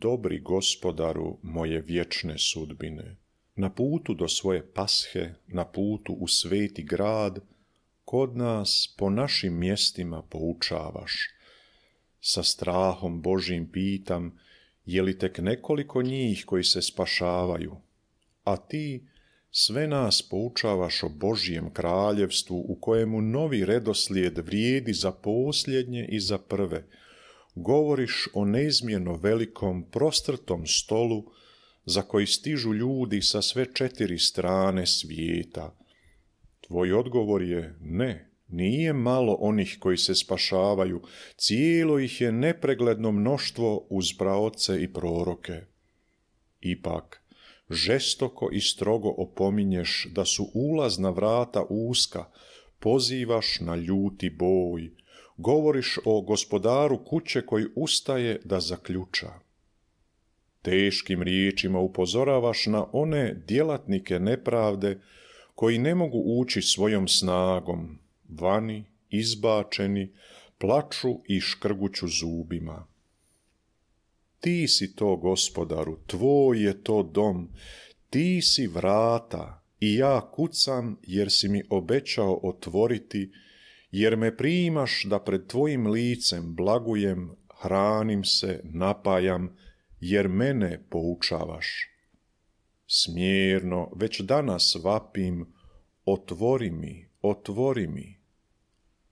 dobri gospodaru moje vječne sudbine. Na putu do svoje pashe, na putu u sveti grad, kod nas po našim mjestima poučavaš. Sa strahom Božim pitam, je li tek nekoliko njih koji se spašavaju, a ti sve nas poučavaš o Božijem kraljevstvu u kojemu novi redoslijed vrijedi za posljednje i za prve, govoriš o neizmjerno velikom prostrtom stolu za koji stižu ljudi sa sve četiri strane svijeta. Tvoj odgovor je ne, nije malo onih koji se spašavaju, cijelo ih je nepregledno mnoštvo uz praoce i proroke. Ipak, žestoko i strogo opominješ da su ulazna vrata uska, pozivaš na ljuti boj, govoriš o gospodaru kuće koji ustaje da zaključa. Teškim riječima upozoravaš na one djelatnike nepravde koji ne mogu ući svojom snagom, vani, izbačeni, plaču i škrguću zubima. Ti si to, gospodaru, tvoj je to dom, ti si vrata i ja kucam jer si mi obećao otvoriti jer me primaš da pred tvojim licem blagujem, hranim se, napajam, jer mene poučavaš. Smjerno, već danas vapim, otvori mi, otvori mi.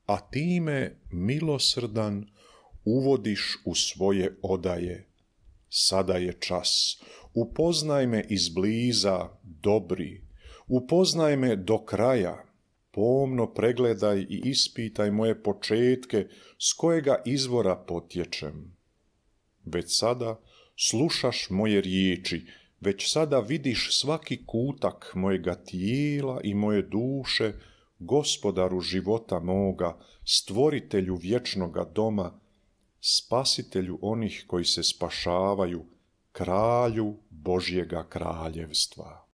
A ti me, milosrdan, uvodiš u svoje odaje. Sada je čas, upoznaj me izbliza, dobri, upoznaj me do kraja, Pomno pregledaj i ispitaj moje početke, s kojega izvora potječem. Već sada slušaš moje riječi, već sada vidiš svaki kutak mojega tijela i moje duše, gospodaru života moga, stvoritelju vječnoga doma, spasitelju onih koji se spašavaju, kralju Božjega kraljevstva.